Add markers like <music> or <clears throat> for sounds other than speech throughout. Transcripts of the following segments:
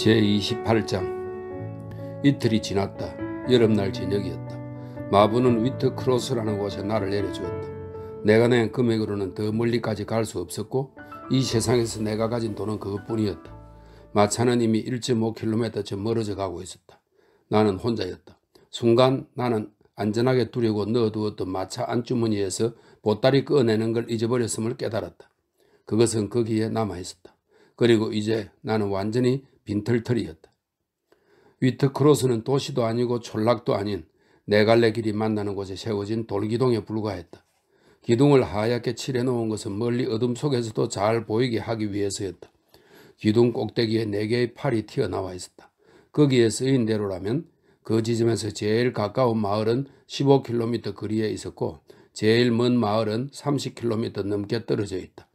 제28장 이틀이 지났다. 여름날 저녁이었다. 마부는 위트크로스라는 곳에 나를 내려주었다. 내가 낸 금액으로는 더 멀리까지 갈 수 없었고 이 세상에서 내가 가진 돈은 그것뿐이었다. 마차는 이미 1.5km쯤 멀어져 가고 있었다. 나는 혼자였다. 순간 나는 안전하게 두려고 넣어두었던 마차 안주머니에서 보따리 꺼내는 걸 잊어버렸음을 깨달았다. 그것은 거기에 남아있었다. 그리고 이제 나는 완전히 빈털털이었다. 위트크로스는 도시도 아니고 촌락도 아닌 네 갈래 길이 만나는 곳에 세워진 돌기둥에 불과했다. 기둥을 하얗게 칠해놓은 것은 멀리 어둠 속에서도 잘 보이게 하기 위해서였다. 기둥 꼭대기에 네 개의 팔이 튀어나와 있었다. 거기에 쓰인 대로라면 그 지점에서 제일 가까운 마을은 15km 거리에 있었고 제일 먼 마을은 30km 넘게 떨어져 있다.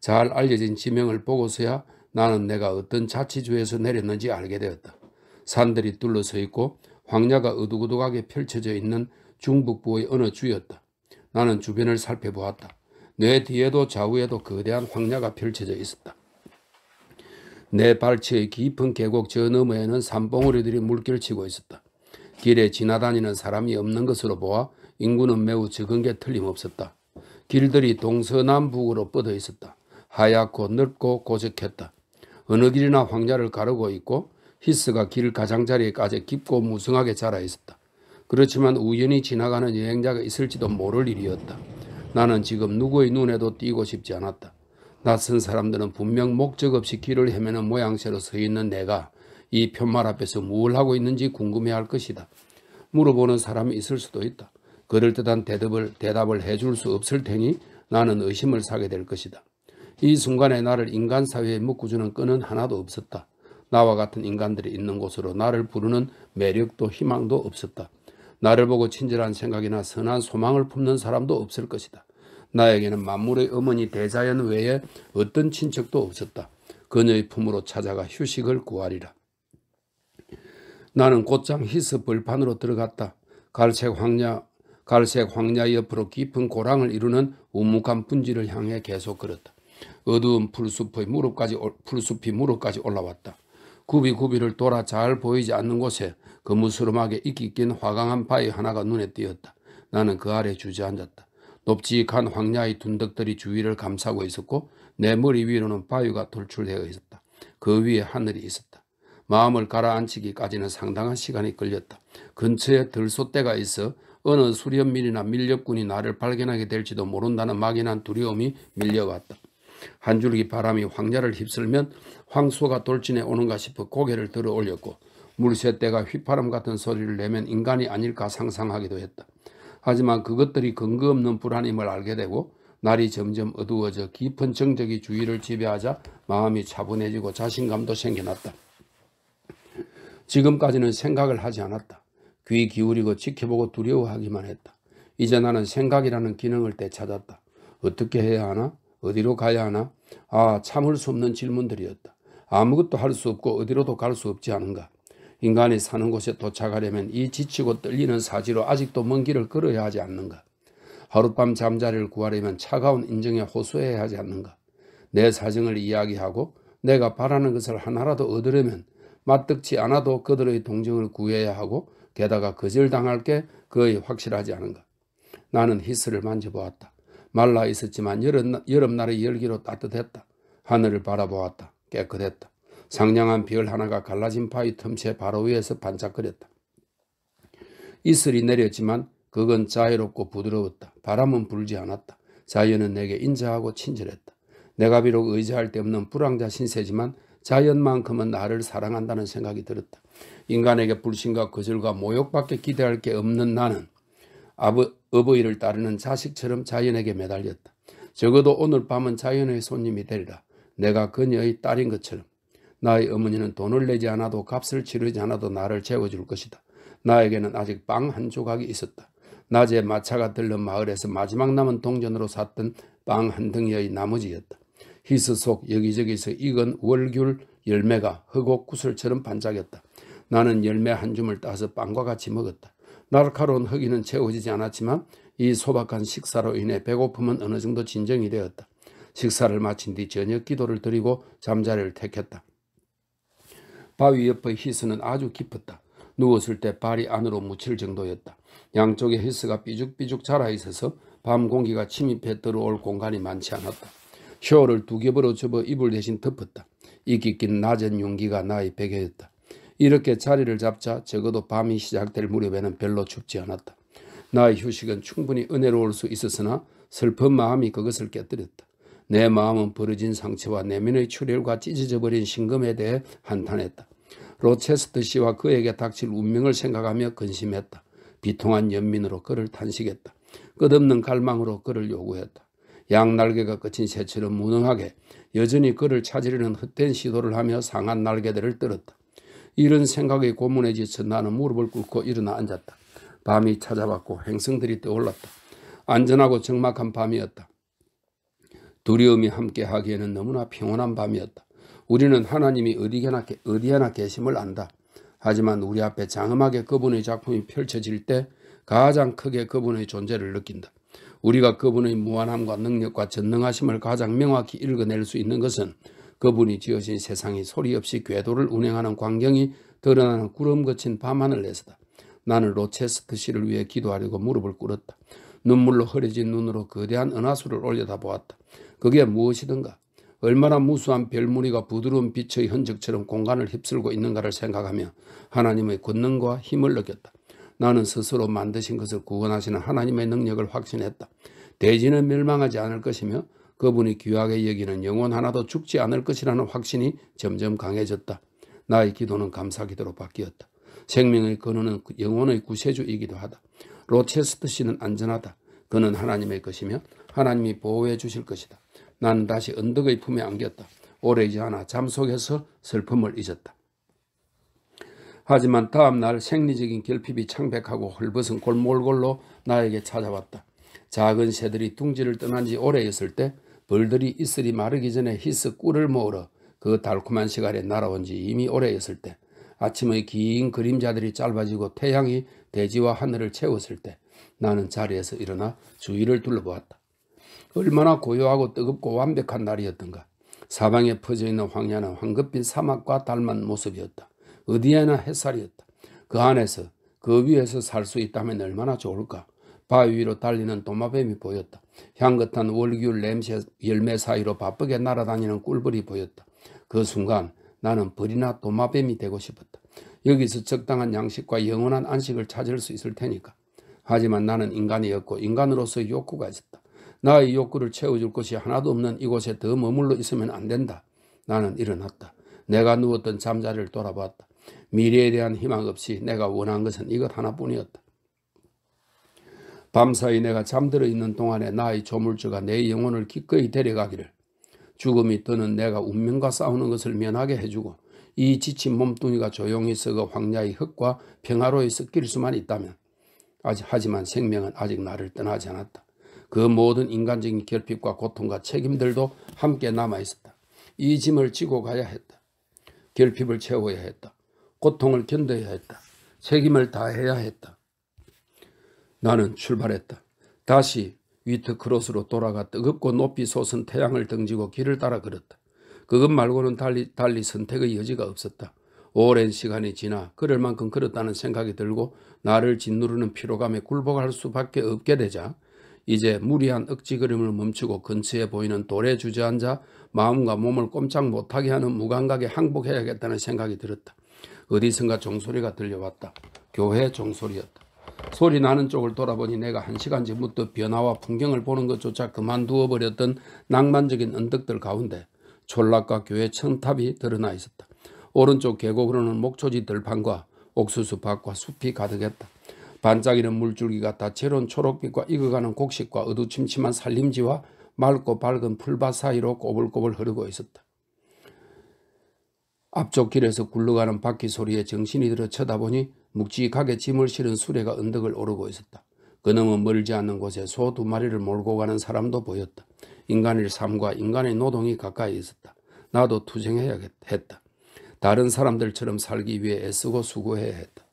잘 알려진 지명을 보고서야 나는 내가 어떤 자치주에서 내렸는지 알게 되었다. 산들이 둘러서 있고 황야가 어둑어둑하게 펼쳐져 있는 중북부의 어느 주였다. 나는 주변을 살펴보았다. 뇌 뒤에도 좌우에도 거대한 황야가 펼쳐져 있었다. 내 발치의 깊은 계곡 저 너머에는 산봉우리들이 물결치고 있었다. 길에 지나다니는 사람이 없는 것으로 보아 인구는 매우 적은 게 틀림없었다. 길들이 동서남북으로 뻗어 있었다. 하얗고 넓고 고적했다. 어느 길이나 황야를 가르고 있고 히스가 길 가장자리에까지 깊고 무성하게 자라 있었다. 그렇지만 우연히 지나가는 여행자가 있을지도 모를 일이었다. 나는 지금 누구의 눈에도 띄고 싶지 않았다. 낯선 사람들은 분명 목적 없이 길을 헤매는 모양새로 서 있는 내가 이 편말 앞에서 무뭘 하고 있는지 궁금해할 것이다. 물어보는 사람이 있을 수도 있다. 그럴듯한 대답을, 대답을 해줄 수 없을 테니 나는 의심을 사게 될 것이다. 이 순간에 나를 인간 사회에 묶어주는 끈은 하나도 없었다. 나와 같은 인간들이 있는 곳으로 나를 부르는 매력도 희망도 없었다. 나를 보고 친절한 생각이나 선한 소망을 품는 사람도 없을 것이다. 나에게는 만물의 어머니 대자연 외에 어떤 친척도 없었다. 그녀의 품으로 찾아가 휴식을 구하리라. 나는 곧장 희스 벌판으로 들어갔다. 갈색 황야, 갈색 황야 옆으로 깊은 고랑을 이루는 우묵한 분지를 향해 계속 걸었다. 어두운 풀숲의 무릎까지 풀숲이 무릎까지 올라왔다. 구비구비를 돌아 잘 보이지 않는 곳에 거무스름하게 익히 낀 화강한 바위 하나가 눈에 띄었다. 나는 그 아래 주저앉았다. 높직한 황야의 둔덕들이 주위를 감싸고 있었고 내 머리 위로는 바위가 돌출되어 있었다. 그 위에 하늘이 있었다. 마음을 가라앉히기까지는 상당한 시간이 걸렸다. 근처에 들소대가 있어 어느 수련민이나 밀렵꾼이 나를 발견하게 될지도 모른다는 막연한 두려움이 밀려왔다. 한 줄기 바람이 황야를 휩쓸면 황소가 돌진해 오는가 싶어 고개를 들어 올렸고 물새떼가 휘파람 같은 소리를 내면 인간이 아닐까 상상하기도 했다. 하지만 그것들이 근거 없는 불안임을 알게 되고 날이 점점 어두워져 깊은 정적이 주위를 지배하자 마음이 차분해지고 자신감도 생겨났다. 지금까지는 생각을 하지 않았다. 귀 기울이고 지켜보고 두려워하기만 했다. 이제 나는 생각이라는 기능을 되찾았다. 어떻게 해야 하나? 어디로 가야 하나? 아, 참을 수 없는 질문들이었다. 아무것도 할 수 없고 어디로도 갈 수 없지 않은가? 인간이 사는 곳에 도착하려면 이 지치고 떨리는 사지로 아직도 먼 길을 걸어야 하지 않는가? 하룻밤 잠자리를 구하려면 차가운 인정에 호소해야 하지 않는가? 내 사정을 이야기하고 내가 바라는 것을 하나라도 얻으려면 마뜩지 않아도 그들의 동정을 구해야 하고 게다가 거절당할 게 거의 확실하지 않은가? 나는 히스를 만져보았다. 말라 있었지만 여름, 여름날의 열기로 따뜻했다. 하늘을 바라보았다. 깨끗했다. 상냥한 별 하나가 갈라진 바위 틈새 바로 위에서 반짝거렸다. 이슬이 내렸지만 그건 자유롭고 부드러웠다. 바람은 불지 않았다. 자연은 내게 인자하고 친절했다. 내가 비록 의지할 데 없는 불황자 신세지만 자연만큼은 나를 사랑한다는 생각이 들었다. 인간에게 불신과 거절과 모욕밖에 기대할 게 없는 나는 아버, 어버이를 따르는 자식처럼 자연에게 매달렸다. 적어도 오늘 밤은 자연의 손님이 되리라. 내가 그녀의 딸인 것처럼. 나의 어머니는 돈을 내지 않아도 값을 치르지 않아도 나를 재워줄 것이다. 나에게는 아직 빵 한 조각이 있었다. 낮에 마차가 들른 마을에서 마지막 남은 동전으로 샀던 빵 한 덩이의 나머지였다. 희스속 여기저기서 익은 월귤 열매가 흑옥 구슬처럼 반짝였다. 나는 열매 한 줌을 따서 빵과 같이 먹었다. 날카로운 허기는 채워지지 않았지만 이 소박한 식사로 인해 배고픔은 어느 정도 진정이 되었다. 식사를 마친 뒤 저녁 기도를 드리고 잠자리를 택했다. 바위 옆의 히스는 아주 깊었다. 누웠을 때 발이 안으로 묻힐 정도였다. 양쪽의 히스가 삐죽삐죽 자라있어서 밤 공기가 침입해 들어올 공간이 많지 않았다. 쇼를두 겹으로 접어 이불 대신 덮었다. 이 깊긴 낮은 용기가 나의 베개였다. 이렇게 자리를 잡자 적어도 밤이 시작될 무렵에는 별로 춥지 않았다. 나의 휴식은 충분히 은혜로울 수 있었으나 슬픈 마음이 그것을 깨뜨렸다. 내 마음은 벌어진 상처와 내면의 출혈과 찢어져버린 신금에 대해 한탄했다. 로체스터 씨와 그에게 닥칠 운명을 생각하며 근심했다. 비통한 연민으로 그를 탄식했다. 끝없는 갈망으로 그를 요구했다. 양날개가 끝인 새처럼 무능하게 여전히 그를 찾으려는 헛된 시도를 하며 상한 날개들을 떨었다. 이런 생각에 고문에 지쳐 나는 무릎을 꿇고 일어나 앉았다. 밤이 찾아왔고 행성들이 떠올랐다. 안전하고 적막한 밤이었다. 두려움이 함께하기에는 너무나 평온한 밤이었다. 우리는 하나님이 어디에나, 어디에나 계심을 안다. 하지만 우리 앞에 장엄하게 그분의 작품이 펼쳐질 때 가장 크게 그분의 존재를 느낀다. 우리가 그분의 무한함과 능력과 전능하심을 가장 명확히 읽어낼 수 있는 것은 그분이 지으신 세상이 소리 없이 궤도를 운행하는 광경이 드러나는 구름 거친 밤하늘에서다. 나는 로체스트 그 씨를 위해 기도하려고 무릎을 꿇었다. 눈물로 흐려진 눈으로 거대한 은하수를 올려다보았다. 그게 무엇이든가 얼마나 무수한 별무늬가 부드러운 빛의 흔적처럼 공간을 휩쓸고 있는가를 생각하며 하나님의 권능과 힘을 느꼈다. 나는 스스로 만드신 것을 구원하시는 하나님의 능력을 확신했다. 대지는 멸망하지 않을 것이며 그분이 귀하게 여기는 영혼 하나도 죽지 않을 것이라는 확신이 점점 강해졌다. 나의 기도는 감사 기도로 바뀌었다. 생명의 근원은 영혼의 구세주이기도 하다. 로체스터 씨는 안전하다. 그는 하나님의 것이며 하나님이 보호해 주실 것이다. 나는 다시 언덕의 품에 안겼다. 오래지 않아 잠 속에서 슬픔을 잊었다. 하지만 다음 날 생리적인 결핍이 창백하고 헐벗은 골몰골로 나에게 찾아왔다. 작은 새들이 둥지를 떠난 지 오래였을 때 벌들이 이슬이 마르기 전에 희스 꿀을 모으러 그 달콤한 시간에 날아온 지 이미 오래였을 때 아침의 긴 그림자들이 짧아지고 태양이 대지와 하늘을 채웠을 때 나는 자리에서 일어나 주위를 둘러보았다. 얼마나 고요하고 뜨겁고 완벽한 날이었던가. 사방에 퍼져있는 황야는 황급빈 사막과 닮은 모습이었다. 어디에나 햇살이었다. 그 안에서 그 위에서 살 수 있다면 얼마나 좋을까. 바위 위로 달리는 도마뱀이 보였다. 향긋한 월귤 냄새 열매 사이로 바쁘게 날아다니는 꿀벌이 보였다. 그 순간 나는 벌이나 도마뱀이 되고 싶었다. 여기서 적당한 양식과 영원한 안식을 찾을 수 있을 테니까. 하지만 나는 인간이었고 인간으로서의 욕구가 있었다. 나의 욕구를 채워줄 것이 하나도 없는 이곳에 더 머물러 있으면 안 된다. 나는 일어났다. 내가 누웠던 잠자리를 돌아보았다. 미래에 대한 희망 없이 내가 원한 것은 이것 하나뿐이었다. 밤사이 내가 잠들어 있는 동안에 나의 조물주가 내 영혼을 기꺼이 데려가기를 죽음이 뜨는 내가 운명과 싸우는 것을 면하게 해주고 이 지친 몸뚱이가 조용히 썩어 황야의 흙과 평화로이 섞일 수만 있다면 하지만 생명은 아직 나를 떠나지 않았다. 그 모든 인간적인 결핍과 고통과 책임들도 함께 남아있었다. 이 짐을 지고 가야 했다. 결핍을 채워야 했다. 고통을 견뎌야 했다. 책임을 다해야 했다. 나는 출발했다. 다시 위트크로스로 돌아가 뜨겁고 높이 솟은 태양을 등지고 길을 따라 걸었다. 그것 말고는 달리, 달리 선택의 여지가 없었다. 오랜 시간이 지나 그럴 만큼 걸었다는 생각이 들고 나를 짓누르는 피로감에 굴복할 수밖에 없게 되자 이제 무리한 억지그림을 멈추고 근처에 보이는 돌에 주저앉아 마음과 몸을 꼼짝 못하게 하는 무감각에 항복해야겠다는 생각이 들었다. 어디선가 종소리가 들려왔다. 교회 종소리였다. 소리 나는 쪽을 돌아보니 내가 한 시간 전부터 변화와 풍경을 보는 것조차 그만두어 버렸던 낭만적인 언덕들 가운데 촌락과 교회 천탑이 드러나 있었다. 오른쪽 계곡 으로는 목초지 들판과 옥수수밭과 숲이 가득했다. 반짝이는 물줄기가 다채로운 초록빛과 익어가는 곡식과 어두침침한 살림지와 맑고 밝은 풀밭 사이로 꼬불꼬불 흐르고 있었다. 앞쪽 길에서 굴러가는 바퀴 소리에 정신이 들어 쳐다보니 묵직하게 짐을 실은 수레가 언덕을 오르고 있었다. 그놈은 멀지 않는 곳에 소 두 마리를 몰고 가는 사람도 보였다. 인간의 삶과 인간의 노동이 가까이 있었다. 나도 투쟁해야겠다. 했 다른 다 사람들처럼 살기 위해 애쓰고 수고해야 했다.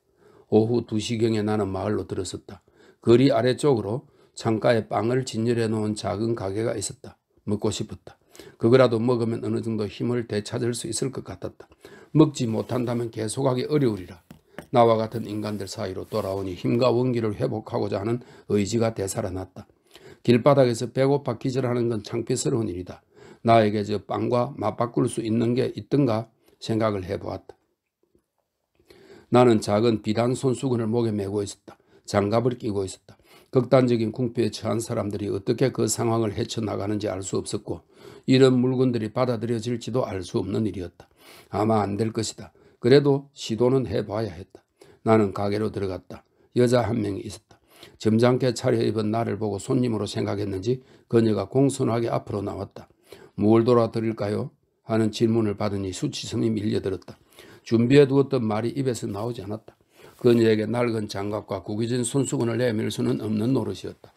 오후 2시경에 나는 마을로 들었었다 거리 아래쪽으로 창가에 빵을 진열해 놓은 작은 가게가 있었다. 먹고 싶었다. 그거라도 먹으면 어느 정도 힘을 되찾을 수 있을 것 같았다. 먹지 못한다면 계속하기 어려우리라. 나와 같은 인간들 사이로 돌아오니 힘과 원기를 회복하고자 하는 의지가 되살아났다. 길바닥에서 배고파 기절하는 건 창피스러운 일이다. 나에게 저 빵과 맞바꿀 수 있는 게 있던가 생각을 해보았다. 나는 작은 비단 손수건을 목에 메고 있었다. 장갑을 끼고 있었다. 극단적인 궁핍에 처한 사람들이 어떻게 그 상황을 헤쳐나가는지 알 수 없었고 이런 물건들이 받아들여질지도 알 수 없는 일이었다. 아마 안 될 것이다. 그래도 시도는 해봐야 했다. 나는 가게로 들어갔다. 여자 한 명이 있었다. 점잖게 차려입은 나를 보고 손님으로 생각했는지 그녀가 공손하게 앞으로 나왔다. 뭘 돌아드릴까요? 하는 질문을 받으니 수치성이 밀려들었다. 준비해 두었던 말이 입에서 나오지 않았다. 그녀에게 낡은 장갑과 구기진 손수건을 내밀 수는 없는 노릇이었다.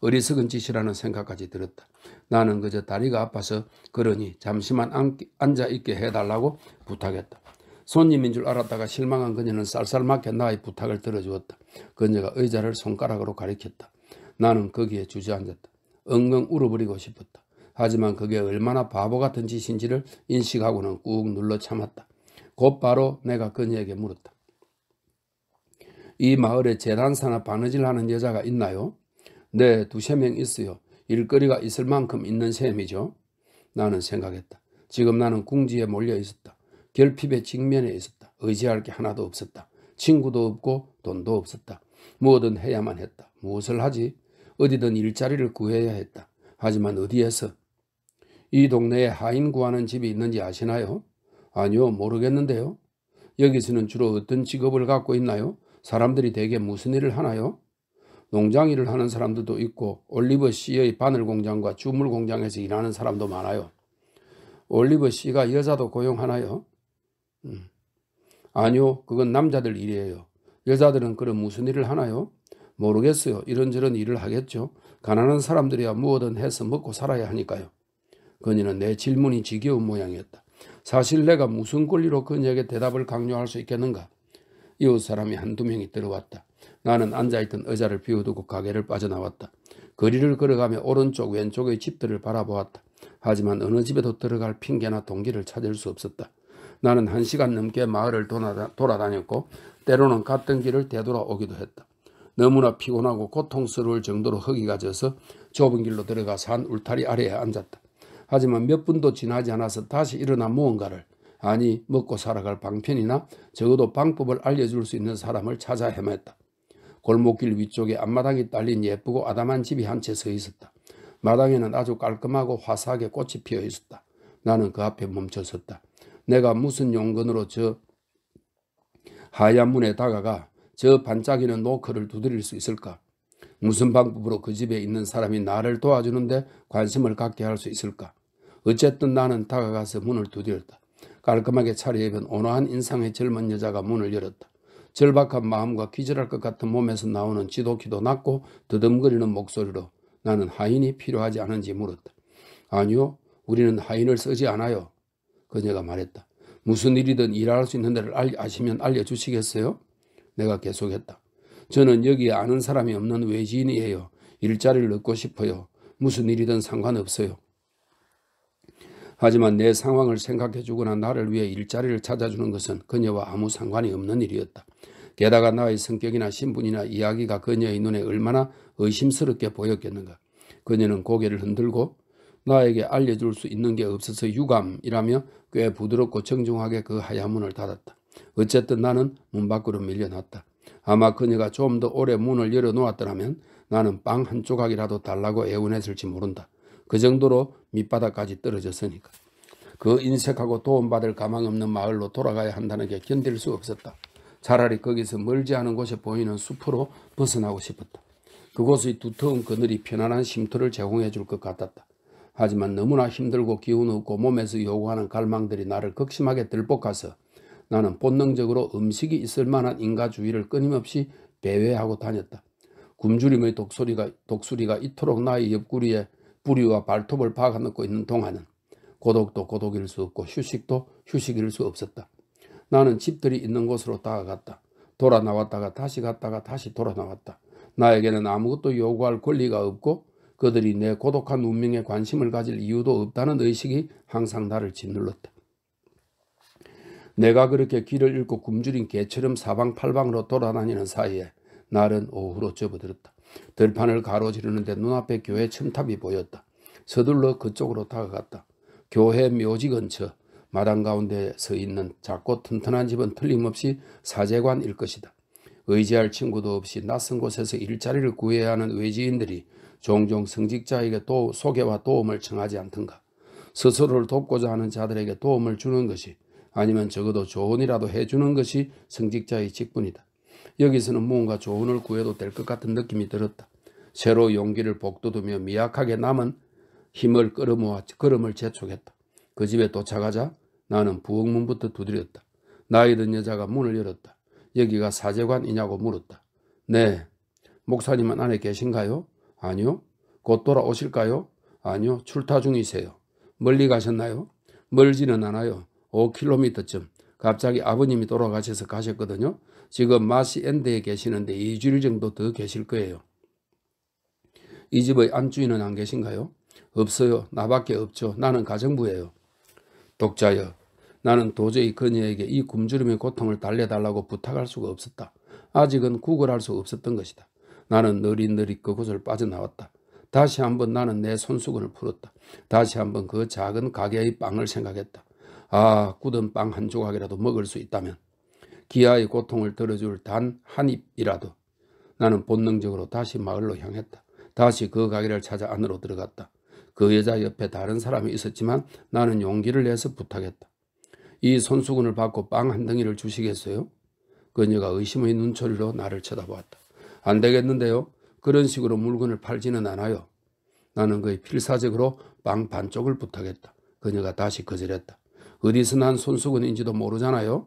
어리석은 짓이라는 생각까지 들었다. 나는 그저 다리가 아파서 그러니 잠시만 앉아있게 해달라고 부탁했다. 손님인 줄 알았다가 실망한 그녀는 쌀쌀맞게 나의 부탁을 들어주었다. 그녀가 의자를 손가락으로 가리켰다. 나는 거기에 주저앉았다. 엉엉 울어버리고 싶었다. 하지만 그게 얼마나 바보 같은 짓인지를 인식하고는 꾹 눌러 참았다. 곧바로 내가 그녀에게 물었다. 이 마을에 재단사나 바느질 하는 여자가 있나요? 네, 두세 명 있어요. 일거리가 있을 만큼 있는 셈이죠. 나는 생각했다. 지금 나는 궁지에 몰려 있었다. 결핍의 직면에 있었다. 의지할 게 하나도 없었다. 친구도 없고 돈도 없었다. 뭐든 해야만 했다. 무엇을 하지? 어디든 일자리를 구해야 했다. 하지만 어디에서? 이 동네에 하인 구하는 집이 있는지 아시나요? 아니요, 모르겠는데요. 여기서는 주로 어떤 직업을 갖고 있나요? 사람들이 대개 무슨 일을 하나요? 농장 일을 하는 사람들도 있고 올리버 씨의 바늘 공장과 주물 공장에서 일하는 사람도 많아요. 올리버 씨가 여자도 고용하나요? 음. 아니요. 그건 남자들 일이에요. 여자들은 그런 무슨 일을 하나요? 모르겠어요. 이런저런 일을 하겠죠. 가난한 사람들이야 무엇든 해서 먹고 살아야 하니까요. 그녀는 내 질문이 지겨운 모양이었다. 사실 내가 무슨 권리로 그녀에게 대답을 강요할 수 있겠는가? 이웃 사람이 한두 명이 들어왔다. 나는 앉아있던 의자를 비워두고 가게를 빠져나왔다. 거리를 걸어가며 오른쪽 왼쪽의 집들을 바라보았다. 하지만 어느 집에도 들어갈 핑계나 동기를 찾을 수 없었다. 나는 한 시간 넘게 마을을 돌아다, 녔고 때로는 갔던 길을 되돌아오기도 했다. 너무나 피곤하고 고통스러울 정도로 허기가 져서 좁은 길로 들어가 산 울타리 아래에 앉았다. 하지만 몇 분도 지나지 않아서 다시 일어난 무언가를 아니 먹고 살아갈 방편이나 적어도 방법을 알려줄 수 있는 사람을 찾아 헤맸다. 골목길 위쪽에 앞마당이 딸린 예쁘고 아담한 집이 한 채 서 있었다. 마당에는 아주 깔끔하고 화사하게 꽃이 피어 있었다. 나는 그 앞에 멈춰섰다. 내가 무슨 용건으로 저 하얀 문에 다가가 저 반짝이는 노크를 두드릴 수 있을까? 무슨 방법으로 그 집에 있는 사람이 나를 도와주는데 관심을 갖게 할 수 있을까? 어쨌든 나는 다가가서 문을 두드렸다. 깔끔하게 차려입은 온화한 인상의 젊은 여자가 문을 열었다. 절박한 마음과 기절할 것 같은 몸에서 나오는 지독히도 낮고 더듬거리는 목소리로 나는 하인이 필요하지 않은지 물었다. 아니요. 우리는 하인을 쓰지 않아요. 그녀가 말했다. 무슨 일이든 일할 수 있는 데를 아시면 알려주시겠어요? 내가 계속했다. 저는 여기에 아는 사람이 없는 외지인이에요. 일자리를 얻고 싶어요. 무슨 일이든 상관없어요. 하지만 내 상황을 생각해주거나 나를 위해 일자리를 찾아주는 것은 그녀와 아무 상관이 없는 일이었다. 게다가 나의 성격이나 신분이나 이야기가 그녀의 눈에 얼마나 의심스럽게 보였겠는가. 그녀는 고개를 흔들고 나에게 알려줄 수 있는 게 없어서 유감이라며 꽤 부드럽고 정중하게 그 하얀 문을 닫았다. 어쨌든 나는 문 밖으로 밀려났다. 아마 그녀가 좀 더 오래 문을 열어놓았더라면 나는 빵 한 조각이라도 달라고 애원했을지 모른다. 그 정도로 밑바닥까지 떨어졌으니까. 그 인색하고 도움받을 가망 없는 마을로 돌아가야 한다는 게 견딜 수 없었다. 차라리 거기서 멀지 않은 곳에 보이는 숲으로 벗어나고 싶었다. 그곳의 두터운 그늘이 편안한 쉼터를 제공해 줄 것 같았다. 하지만 너무나 힘들고 기운 없고 몸에서 요구하는 갈망들이 나를 극심하게 들볶아서 나는 본능적으로 음식이 있을 만한 인가주의를 끊임없이 배회하고 다녔다. 굶주림의 독소리가, 독수리가 이토록 나의 옆구리에 뿌리와 발톱을 박아놓고 있는 동안은 고독도 고독일 수 없고 휴식도 휴식일 수 없었다. 나는 집들이 있는 곳으로 다가갔다. 돌아 나왔다가 다시 갔다가 다시 돌아 나왔다. 나에게는 아무것도 요구할 권리가 없고 그들이 내 고독한 운명에 관심을 가질 이유도 없다는 의식이 항상 나를 짓눌렀다. 내가 그렇게 길을 잃고 굶주린 개처럼 사방팔방으로 돌아다니는 사이에 날은 오후로 접어들었다. 들판을 가로지르는데 눈앞에 교회 첨탑이 보였다. 서둘러 그쪽으로 다가갔다. 교회 묘지 근처 마당 가운데 서 있는 작고 튼튼한 집은 틀림없이 사제관일 것이다. 의지할 친구도 없이 낯선 곳에서 일자리를 구해야 하는 외지인들이 종종 성직자에게 도, 소개와 도움을 청하지 않던가. 스스로를 돕고자 하는 자들에게 도움을 주는 것이 아니면 적어도 조언이라도 해주는 것이 성직자의 직분이다. 여기서는 무언가 조언을 구해도 될 것 같은 느낌이 들었다. 새로 용기를 복돋우며 미약하게 남은 힘을 끌어모아 걸음을 재촉했다. 그 집에 도착하자 나는 부엌문부터 두드렸다. 나이 든 여자가 문을 열었다. 여기가 사제관이냐고 물었다. 네. 목사님은 안에 계신가요? 아니요. 곧 돌아오실까요? 아니요. 출타 중이세요. 멀리 가셨나요? 멀지는 않아요. 5km쯤. 갑자기 아버님이 돌아가셔서 가셨거든요. 지금 마시엔드에 계시는데 2주일 정도 더 계실 거예요. 이 집의 안주인은 안 계신가요? 없어요. 나밖에 없죠. 나는 가정부예요. 독자여 나는 도저히 그녀에게 이 굶주림의 고통을 달래달라고 부탁할 수가 없었다. 아직은 구걸할 수 없었던 것이다. 나는 느릿느릿 그 곳을 빠져나왔다. 다시 한번 나는 내 손수건을 풀었다. 다시 한번 그 작은 가게의 빵을 생각했다. 아 굳은 빵 한 조각이라도 먹을 수 있다면 기아의 고통을 들어줄 단 한 입이라도 나는 본능적으로 다시 마을로 향했다. 다시 그 가게를 찾아 안으로 들어갔다. 그 여자 옆에 다른 사람이 있었지만 나는 용기를 내서 부탁했다. 이 손수건을 받고 빵 한 덩이를 주시겠어요? 그녀가 의심의 눈초리로 나를 쳐다보았다. 안 되겠는데요. 그런 식으로 물건을 팔지는 않아요. 나는 그의 필사적으로 빵 반쪽을 부탁했다. 그녀가 다시 거절했다. 어디서 난 손수건인지도 모르잖아요.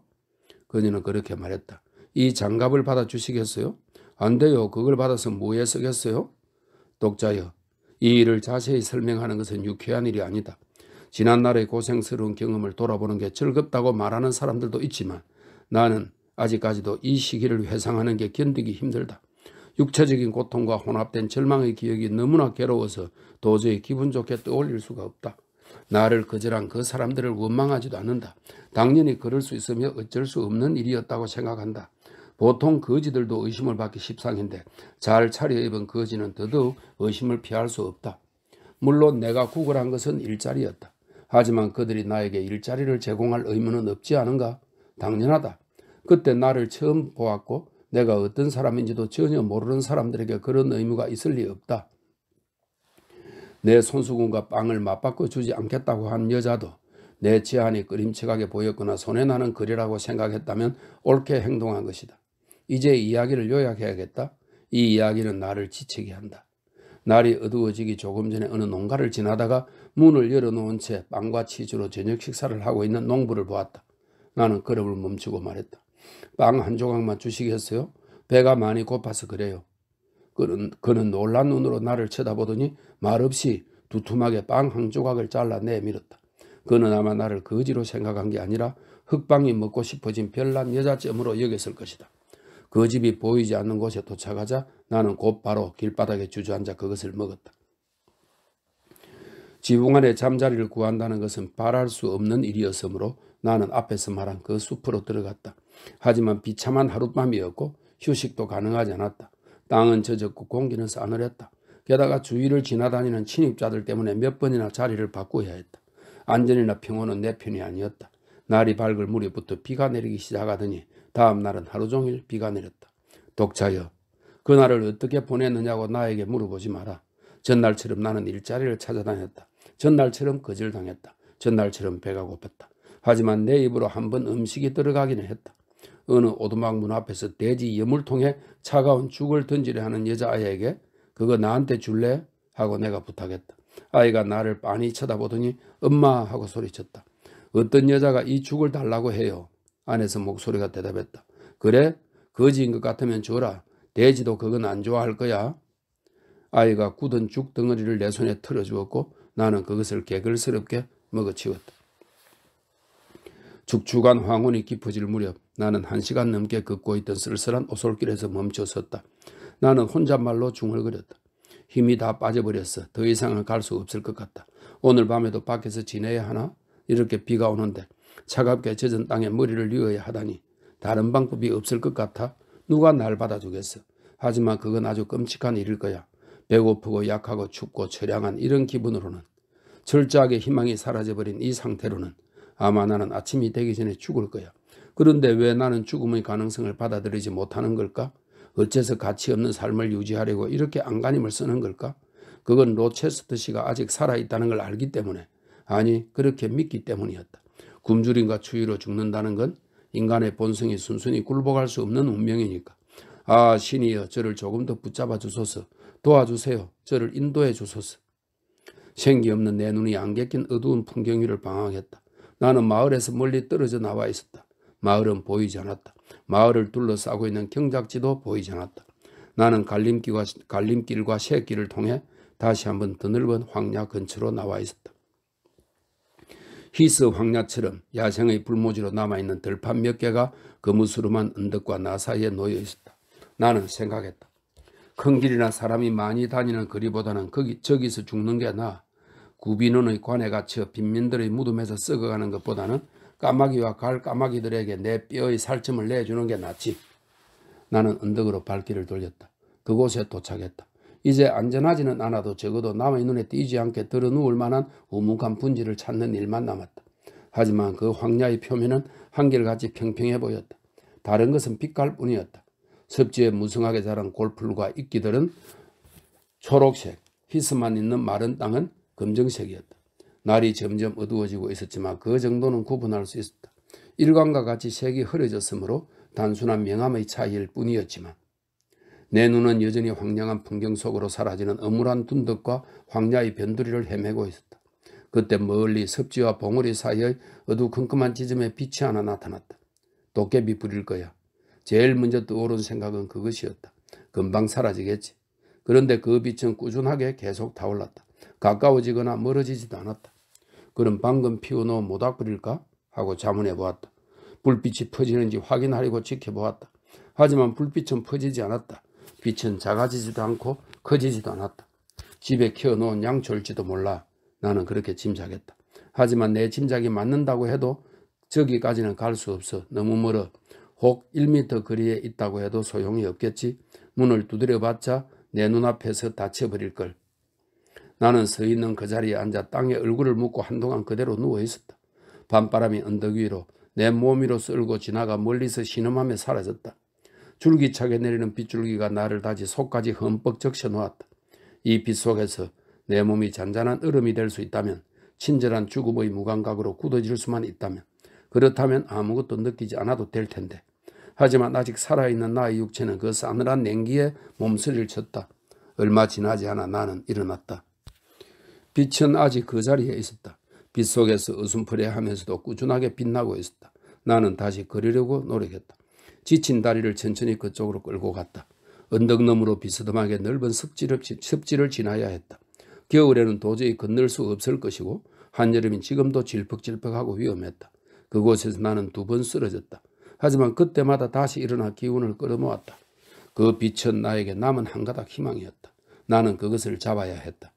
그녀는 그렇게 말했다. 이 장갑을 받아 주시겠어요? 안 돼요. 그걸 받아서 뭐에 쓰겠어요? 독자여, 이 일을 자세히 설명하는 것은 유쾌한 일이 아니다. 지난날의 고생스러운 경험을 돌아보는 게 즐겁다고 말하는 사람들도 있지만 나는 아직까지도 이 시기를 회상하는 게 견디기 힘들다. 육체적인 고통과 혼합된 절망의 기억이 너무나 괴로워서 도저히 기분 좋게 떠올릴 수가 없다. 나를 거절한 그 사람들을 원망하지도 않는다. 당연히 그럴 수 있으며 어쩔 수 없는 일이었다고 생각한다. 보통 거지들도 의심을 받기 십상인데 잘 차려입은 거지는 더더욱 의심을 피할 수 없다. 물론 내가 구걸한 것은 일자리였다. 하지만 그들이 나에게 일자리를 제공할 의무는 없지 않은가? 당연하다. 그때 나를 처음 보았고 내가 어떤 사람인지도 전혀 모르는 사람들에게 그런 의무가 있을 리 없다. 내 손수건과 빵을 맞바꿔 주지 않겠다고 한 여자도 내 제안이 끊임칙하게 보였거나 손해나는 글이라고 생각했다면 옳게 행동한 것이다. 이제 이야기를 요약해야겠다. 이 이야기는 나를 지치게 한다. 날이 어두워지기 조금 전에 어느 농가를 지나다가 문을 열어놓은 채 빵과 치즈로 저녁 식사를 하고 있는 농부를 보았다. 나는 걸음을 멈추고 말했다. 빵 한 조각만 주시겠어요? 배가 많이 고파서 그래요. 그는, 그는 놀란 눈으로 나를 쳐다보더니 말없이 두툼하게 빵 한 조각을 잘라 내밀었다. 그는 아마 나를 거지로 생각한 게 아니라 흑방이 먹고 싶어진 별난 여자점으로 여겼을 것이다. 그 집이 보이지 않는 곳에 도착하자 나는 곧바로 길바닥에 주저앉아 그것을 먹었다. 지붕 안에 잠자리를 구한다는 것은 바랄 수 없는 일이었으므로 나는 앞에서 말한 그 숲으로 들어갔다. 하지만 비참한 하룻밤이었고 휴식도 가능하지 않았다. 땅은 젖었고 공기는 싸늘했다. 게다가 주위를 지나다니는 침입자들 때문에 몇 번이나 자리를 바꾸어야 했다. 안전이나 평온은 내 편이 아니었다. 날이 밝을 무렵부터 비가 내리기 시작하더니 다음 날은 하루 종일 비가 내렸다. 독자여 그날을 어떻게 보냈느냐고 나에게 물어보지 마라. 전날처럼 나는 일자리를 찾아다녔다. 전날처럼 거절당했다. 전날처럼 배가 고팠다. 하지만 내 입으로 한 번 음식이 들어가기는 했다. 어느 오두막 문 앞에서 돼지 염을 통해 차가운 죽을 던지려 하는 여자아이에게 그거 나한테 줄래? 하고 내가 부탁했다. 아이가 나를 빤히 쳐다보더니 엄마 하고 소리쳤다. 어떤 여자가 이 죽을 달라고 해요. 안에서 목소리가 대답했다. 그래? 거지인 것 같으면 줘라. 돼지도 그건 안 좋아할 거야. 아이가 굳은 죽 덩어리를 내 손에 틀어주었고 나는 그것을 개글스럽게 먹어치웠다. 죽축한 황혼이 깊어질 무렵 나는 한 시간 넘게 걷고 있던 쓸쓸한 오솔길에서 멈춰 섰다. 나는 혼잣말로 중얼거렸다. 힘이 다 빠져버렸어. 더 이상은 갈 수 없을 것 같다. 오늘 밤에도 밖에서 지내야 하나? 이렇게 비가 오는데 차갑게 젖은 땅에 머리를 뉘어야 하다니 다른 방법이 없을 것 같아? 누가 날 받아주겠어? 하지만 그건 아주 끔찍한 일일 거야. 배고프고 약하고 춥고 처량한 이런 기분으로는 철저하게 희망이 사라져버린 이 상태로는 아마 나는 아침이 되기 전에 죽을 거야. 그런데 왜 나는 죽음의 가능성을 받아들이지 못하는 걸까? 어째서 가치 없는 삶을 유지하려고 이렇게 안간힘을 쓰는 걸까? 그건 로체스터 씨가 아직 살아있다는 걸 알기 때문에 아니 그렇게 믿기 때문이었다. 굶주림과 추위로 죽는다는 건 인간의 본성이 순순히 굴복할 수 없는 운명이니까. 아 신이여 저를 조금 더 붙잡아 주소서 도와주세요 저를 인도해 주소서. 생기 없는 내 눈이 안개낀 어두운 풍경 위를 방황했다. 나는 마을에서 멀리 떨어져 나와 있었다. 마을은 보이지 않았다. 마을을 둘러싸고 있는 경작지도 보이지 않았다. 나는 갈림길과, 갈림길과 새길을 통해 다시 한번 더넓은 황야 근처로 나와 있었다. 히스 황야처럼 야생의 불모지로 남아있는 들판 몇 개가 거무스름한 그 언덕과 나 사이에 놓여 있었다. 나는 생각했다. 큰 길이나 사람이 많이 다니는 거리보다는 거기, 저기서 죽는 게 나아. 구비논의 관에 갇혀 빈민들의 무덤에서 썩어가는 것보다는 까마귀와 갈 까마귀들에게 내 뼈의 살점을 내주는 게 낫지. 나는 언덕으로 발길을 돌렸다. 그곳에 도착했다. 이제 안전하지는 않아도 적어도 남의 눈에 띄지 않게 들어 누울 만한 우묵한 분지를 찾는 일만 남았다. 하지만 그 황야의 표면은 한결같이 평평해 보였다. 다른 것은 빛깔 뿐이었다. 섭지에 무성하게 자란 골풀과 이끼들은 초록색, 희스만 있는 마른 땅은 검정색이었다. 날이 점점 어두워지고 있었지만 그 정도는 구분할 수 있었다. 일광과 같이 색이 흐려졌으므로 단순한 명암의 차이일 뿐이었지만 내 눈은 여전히 황량한 풍경 속으로 사라지는 어물한 둔덕과 황야의 변두리를 헤매고 있었다. 그때 멀리 섭지와 봉우리 사이의 어두컴컴한 지점에 빛이 하나 나타났다. 도깨비 부릴 거야. 제일 먼저 떠오른 생각은 그것이었다. 금방 사라지겠지. 그런데 그 빛은 꾸준하게 계속 타올랐다. 가까워지거나 멀어지지도 않았다. 그는 방금 피워놓은 모닥불일까 하고 자문해 보았다. 불빛이 퍼지는지 확인하려고 지켜보았다. 하지만 불빛은 퍼지지 않았다. 빛은 작아지지도 않고 커지지도 않았다. 집에 키워놓은 양초일지도 몰라. 나는 그렇게 짐작했다. 하지만 내 짐작이 맞는다고 해도 저기까지는 갈 수 없어. 너무 멀어. 혹1 m 거리에 있다고 해도 소용이 없겠지. 문을 두드려봤자 내 눈앞에서 다쳐버릴걸. 나는 서 있는 그 자리에 앉아 땅에 얼굴을 묻고 한동안 그대로 누워 있었다. 밤바람이 언덕 위로 내 몸 위로 쓸고 지나가 멀리서 신음하며 사라졌다. 줄기차게 내리는 빗줄기가 나를 다시 속까지 흠뻑 적셔 놓았다. 이빛 속에서 내 몸이 잔잔한 얼음이 될 수 있다면 친절한 죽음의 무감각으로 굳어질 수만 있다면 그렇다면 아무것도 느끼지 않아도 될 텐데 하지만 아직 살아있는 나의 육체는 그 싸늘한 냉기에 몸서리를 쳤다. 얼마 지나지 않아 나는 일어났다. 빛은 아직 그 자리에 있었다. 빛 속에서 어슴푸레하면서도 꾸준하게 빛나고 있었다. 나는 다시 걸으려고 노력했다. 지친 다리를 천천히 그쪽으로 끌고 갔다. 언덕 너머로 비스듬하게 넓은 습지를, 습지를 지나야 했다. 겨울에는 도저히 건널 수 없을 것이고 한여름인 지금도 질퍽질퍽하고 위험했다. 그곳에서 나는 두 번 쓰러졌다. 하지만 그때마다 다시 일어나 기운을 끌어모았다. 그 빛은 나에게 남은 한 가닥 희망이었다. 나는 그것을 잡아야 했다.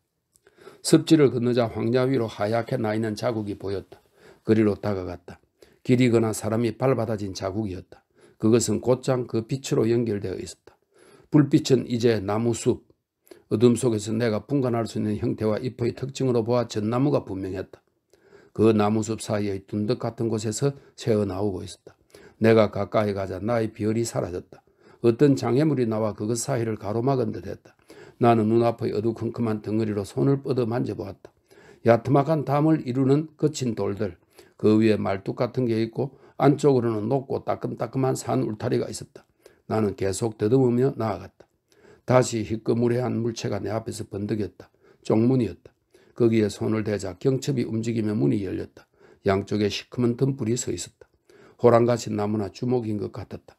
습지를 건너자 황자 위로 하얗게 나 있는 자국이 보였다. 그리로 다가갔다. 길이거나 사람이 발바닥진 자국이었다. 그것은 곧장 그 빛으로 연결되어 있었다. 불빛은 이제 나무숲, 어둠 속에서 내가 분간할 수 있는 형태와 잎의 특징으로 보아 전나무가 분명했다. 그 나무숲 사이의 둔덕 같은 곳에서 새어나오고 있었다. 내가 가까이 가자 나의 비열이 사라졌다. 어떤 장애물이 나와 그것 사이를 가로막은 듯 했다. 나는 눈앞의 어두컴컴한 덩어리로 손을 뻗어 만져보았다. 야트막한 담을 이루는 거친 그 돌들 그 위에 말뚝 같은 게 있고 안쪽으로는 높고 따끔따끔한 산 울타리가 있었다. 나는 계속 더듬으며 나아갔다. 다시 희끄무레한 물체가 내 앞에서 번득였다. 쪽문이었다. 거기에 손을 대자 경첩이 움직이며 문이 열렸다. 양쪽에 시커먼 덤불이 서 있었다. 호랑같이 나무나 주목인 것 같았다.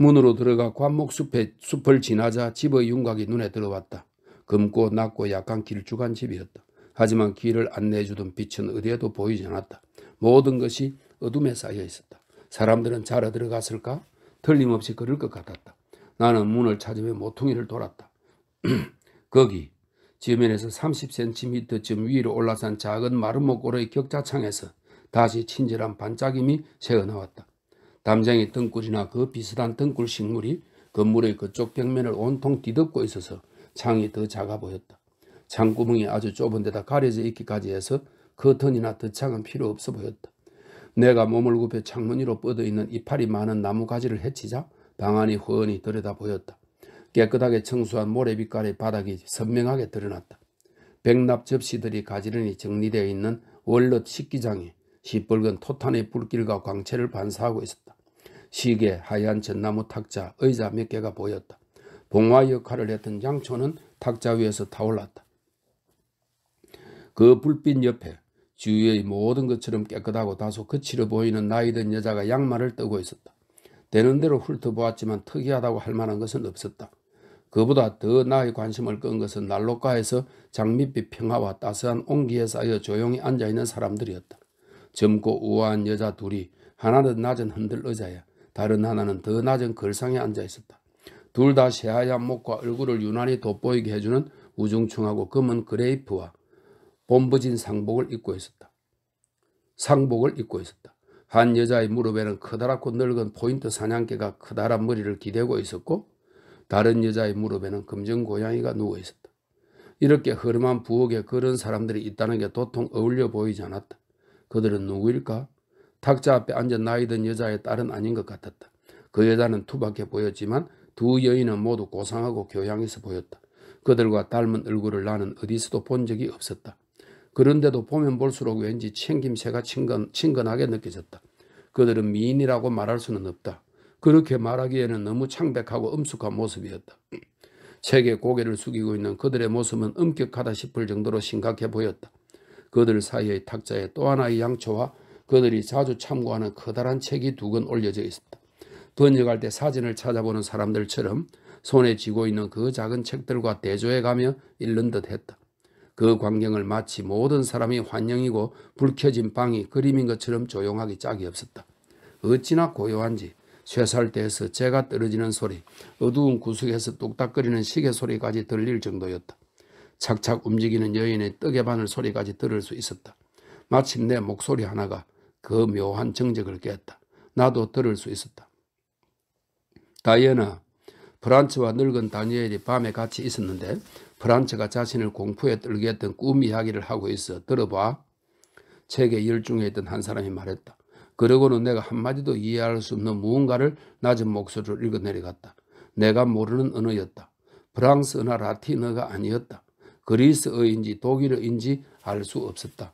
문으로 들어가 관목숲에 숲을 지나자 집의 윤곽이 눈에 들어왔다. 검고 낮고 약간 길쭉한 집이었다. 하지만 길을 안내해주던 빛은 어디에도 보이지 않았다. 모든 것이 어둠에 쌓여 있었다. 사람들은 자러 들어갔을까? 틀림없이 그럴 것 같았다. 나는 문을 찾으며 모퉁이를 돌았다. <clears throat> 거기 지면에서 30cm쯤 위로 올라선 작은 마른 목골의 격자창에서 다시 친절한 반짝임이 새어나왔다. 담장의 등굴이나그 비슷한 등굴 식물이 건물의 그쪽 벽면을 온통 뒤덮고 있어서 창이 더 작아 보였다. 창구멍이 아주 좁은 데다 가려져 있기까지 해서 커튼이나 그 덧창은 필요 없어 보였다. 내가 몸을 굽혀 창문 위로 뻗어있는 이파리 많은 나무 가지를 헤치자 방 안이 훤히 들여다 보였다. 깨끗하게 청소한 모래빛깔의 바닥이 선명하게 드러났다. 백납 접시들이 가지런히 정리되어 있는 월넛 식기장에 시뻘건 토탄의 불길과 광채를 반사하고 있었다. 시계, 하얀 전나무 탁자, 의자 몇 개가 보였다. 봉화 역할을 했던 양초는 탁자 위에서 타올랐다. 그 불빛 옆에 주위의 모든 것처럼 깨끗하고 다소 거칠어 보이는 나이든 여자가 양말을 뜨고 있었다. 되는 대로 훑어보았지만 특이하다고 할 만한 것은 없었다. 그보다 더 나의 관심을 끈 것은 난로가에서 장밋빛 평화와 따스한 온기에 쌓여 조용히 앉아있는 사람들이었다. 젊고 우아한 여자 둘이 하나는 낮은 흔들 의자야 다른 하나는 더 낮은 걸상에 앉아 있었다. 둘 다 새하얀 목과 얼굴을 유난히 돋보이게 해주는 우중충하고 검은 그레이프와 본부진 상복을 입고 있었다. 상복을 입고 있었다. 한 여자의 무릎에는 커다랗고 늙은 포인트 사냥개가 커다란 머리를 기대고 있었고 다른 여자의 무릎에는 금전 고양이가 누워 있었다. 이렇게 허름한 부엌에 그런 사람들이 있다는 게 도통 어울려 보이지 않았다. 그들은 누구일까? 탁자 앞에 앉아 나이든 여자의 딸은 아닌 것 같았다. 그 여자는 투박해 보였지만 두 여인은 모두 고상하고 교양 있서 보였다. 그들과 닮은 얼굴을 나는 어디서도 본 적이 없었다. 그런데도 보면 볼수록 왠지 챙김새가 친근, 친근하게 느껴졌다. 그들은 미인이라고 말할 수는 없다. 그렇게 말하기에는 너무 창백하고 엄숙한 모습이었다. <clears throat> 책에 고개를 숙이고 있는 그들의 모습은 엄격하다 싶을 정도로 심각해 보였다. 그들 사이의 탁자에 또 하나의 양초와 그들이 자주 참고하는 커다란 책이 두권 올려져 있습니다. 번역할 때 사진을 찾아보는 사람들처럼 손에 쥐고 있는 그 작은 책들과 대조해 가며 읽는 듯 했다. 그 광경을 마치 모든 사람이 환영이고 불 켜진 방이 그림인 것처럼 조용하기 짝이 없었다. 어찌나 고요한지 쇠살대에서 재가 떨어지는 소리, 어두운 구석에서 뚝딱거리는 시계 소리까지 들릴 정도였다. 착착 움직이는 여인의 뜨개바늘 소리까지 들을 수 있었다. 마침내 목소리 하나가 그 묘한 정적을 깨었다 나도 들을 수 있었다. 다이애나 프란츠와 늙은 다니엘이 밤에 같이 있었는데 프란츠가 자신을 공포에 떨게 했던 꿈 이야기를 하고 있어 들어봐. 책에 열중해 있던 한 사람이 말했다. 그러고는 내가 한마디도 이해할 수 없는 무언가를 낮은 목소리로 읽어내려갔다. 내가 모르는 언어였다. 프랑스어나 라틴어가 아니었다. 그리스어인지 독일어인지 알 수 없었다.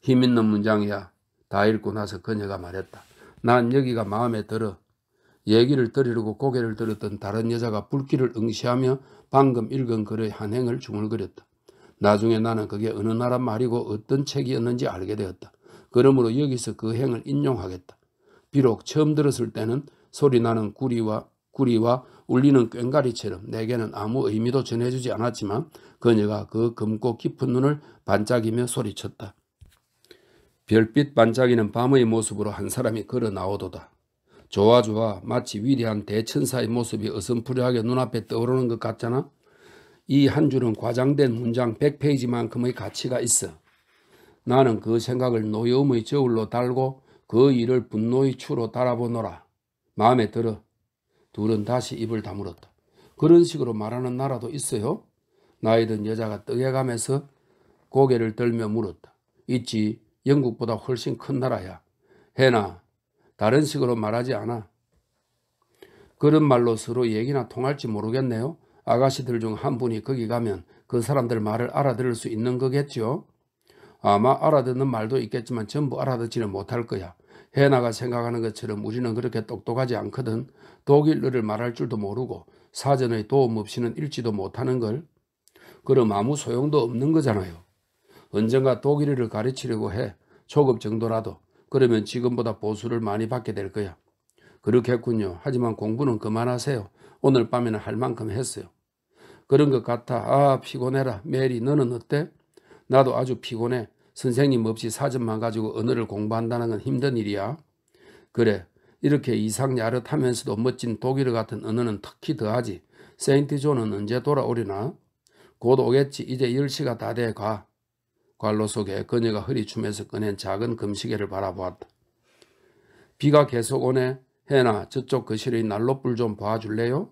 힘있는 문장이야. 다 읽고 나서 그녀가 말했다. 난 여기가 마음에 들어. 얘기를 들으려고 고개를 들었던 다른 여자가 불길을 응시하며 방금 읽은 글의 한 행을 중얼거렸다. 나중에 나는 그게 어느 나라 말이고 어떤 책이었는지 알게 되었다. 그러므로 여기서 그 행을 인용하겠다. 비록 처음 들었을 때는 소리 나는 구리와 구리와 울리는 꽹가리처럼 내게는 아무 의미도 전해주지 않았지만 그녀가 그 검고 깊은 눈을 반짝이며 소리쳤다. 별빛 반짝이는 밤의 모습으로 한 사람이 걸어 나오도다. 좋아 좋아 마치 위대한 대천사의 모습이 어슴푸레하게 눈앞에 떠오르는 것 같잖아. 이 한 줄은 과장된 문장 100페이지만큼의 가치가 있어. 나는 그 생각을 노여움의 저울로 달고 그 일을 분노의 추로 달아보노라. 마음에 들어. 둘은 다시 입을 다물었다. 그런 식으로 말하는 나라도 있어요? 나이든 여자가 뜨개감에서 고개를 들며 물었다. 있지. 영국보다 훨씬 큰 나라야. 해나 다른 식으로 말하지 않아. 그런 말로 서로 얘기나 통할지 모르겠네요. 아가씨들 중 한 분이 거기 가면 그 사람들 말을 알아들을 수 있는 거겠죠 아마 알아듣는 말도 있겠지만 전부 알아듣지는 못할 거야. 해나가 생각하는 것처럼 우리는 그렇게 똑똑하지 않거든. 독일어를 말할 줄도 모르고 사전의 도움 없이는 읽지도 못하는 걸. 그럼 아무 소용도 없는 거잖아요. 언젠가 독일어를 가르치려고 해. 초급 정도라도. 그러면 지금보다 보수를 많이 받게 될 거야. 그렇겠군요. 하지만 공부는 그만하세요. 오늘 밤에는 할 만큼 했어요. 그런 것 같아. 아 피곤해라. 메리 너는 어때? 나도 아주 피곤해. 선생님 없이 사전만 가지고 언어를 공부한다는 건 힘든 일이야. 그래. 이렇게 이상 야릇하면서도 멋진 독일어 같은 언어는 특히 더하지. 세인트 존은 언제 돌아오려나? 곧 오겠지. 이제 10시가 다 돼 가. 관로 속에 그녀가 허리춤에서 꺼낸 작은 금시계를 바라보았다. 비가 계속 오네. 해나 저쪽 거실의 난로불 좀 봐줄래요?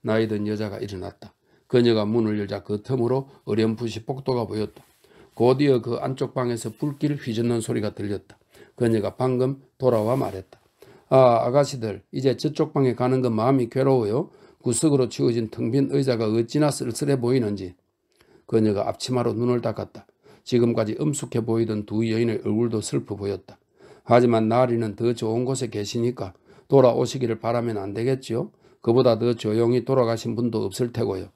나이 든 여자가 일어났다. 그녀가 문을 열자 그 틈으로 어렴풋이 복도가 보였다. 곧이어 그 안쪽 방에서 불길 휘젓는 소리가 들렸다. 그녀가 방금 돌아와 말했다. 아 아가씨들 이제 저쪽 방에 가는 건 마음이 괴로워요. 구석으로 치워진 텅 빈 의자가 어찌나 쓸쓸해 보이는지. 그녀가 앞치마로 눈을 닦았다. 지금까지 음숙해 보이던 두 여인의 얼굴도 슬퍼 보였다. 하지만 나리는 더 좋은 곳에 계시니까 돌아오시기를 바라면 안 되겠지요. 그보다 더 조용히 돌아가신 분도 없을 테고요.